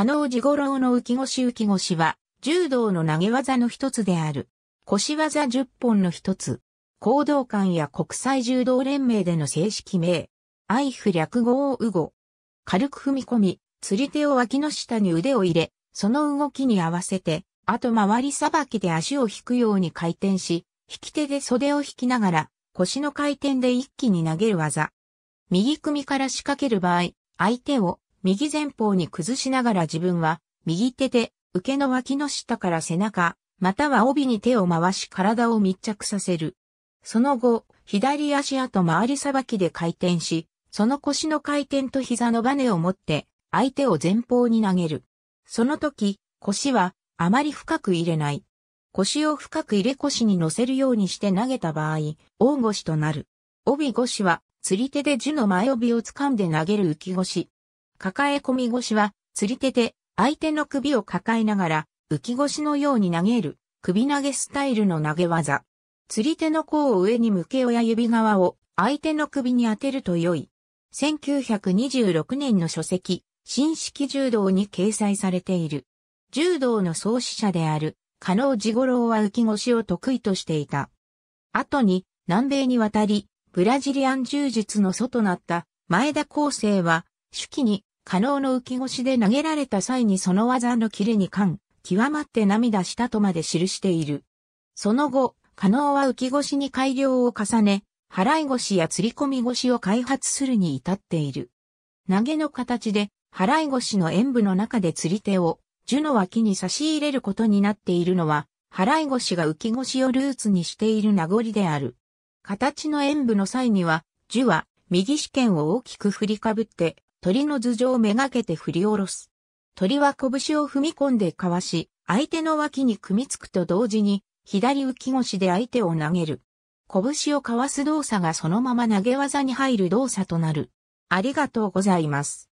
加納治五郎の浮き腰浮き腰は、柔道の投げ技の一つである。腰技10本の一つ。行動館や国際柔道連盟での正式名。アイフ略語をうご。軽く踏み込み、釣り手を脇の下に腕を入れ、その動きに合わせて、あと回りさばきで足を引くように回転し、引き手で袖を引きながら、腰の回転で一気に投げる技。右組みから仕掛ける場合、相手を右前方に崩しながら自分は、右手で、受けの脇の下から背中、または帯に手を回し体を密着させる。その後、左足跡回りさばきで回転し、その腰の回転と膝のバネを持って、相手を前方に投げる。その時、腰は、あまり深く入れない。腰を深く入れ腰に乗せるようにして投げた場合、大腰となる。帯腰は、釣り手で樹の前帯を掴んで投げる浮き腰。抱え込み腰は、釣り手で相手の首を抱えながら、浮き腰のように投げる、首投げスタイルの投げ技。釣り手の甲を上に向け親指側を相手の首に当てると良い。1926年の書籍、新式柔道に掲載されている。柔道の創始者である、加納治五郎は浮き腰を得意としていた。後に、南米に渡り、ブラジリアン柔術の祖となった前田康生は、手記に可能の浮き腰で投げられた際にその技のキレに感、極まって涙したとまで記している。その後、可能は浮き腰に改良を重ね、払い腰や釣り込み腰を開発するに至っている。投げの形で、払い腰の演武の中で釣り手を、樹の脇に差し入れることになっているのは、払い腰が浮き腰をルーツにしている名残である。形の演武の際には、樹は右試験を大きく振りかぶって、鳥の頭上をめがけて振り下ろす。鳥は拳を踏み込んでかわし、相手の脇に組みつくと同時に、左浮き腰で相手を投げる。拳をかわす動作がそのまま投げ技に入る動作となる。ありがとうございます。